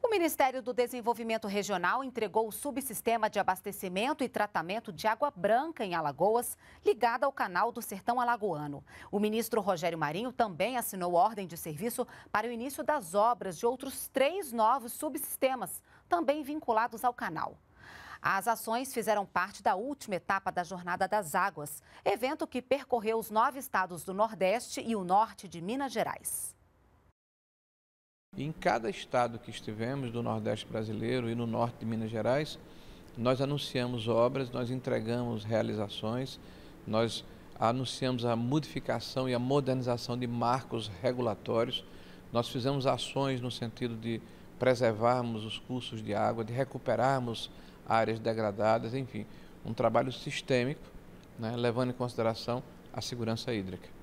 O Ministério do Desenvolvimento Regional entregou o subsistema de abastecimento e tratamento de água branca em Alagoas, ligada ao canal do Sertão Alagoano. O ministro Rogério Marinho também assinou ordem de serviço para o início das obras de outros três novos subsistemas, também vinculados ao canal. As ações fizeram parte da última etapa da Jornada das Águas, evento que percorreu os nove estados do Nordeste e o Norte de Minas Gerais. E em cada estado que estivemos, do Nordeste brasileiro e no Norte de Minas Gerais, nós anunciamos obras, nós entregamos realizações, nós anunciamos a modificação e a modernização de marcos regulatórios, nós fizemos ações no sentido de preservarmos os cursos de água, de recuperarmos áreas degradadas, enfim, um trabalho sistêmico, né, levando em consideração a segurança hídrica.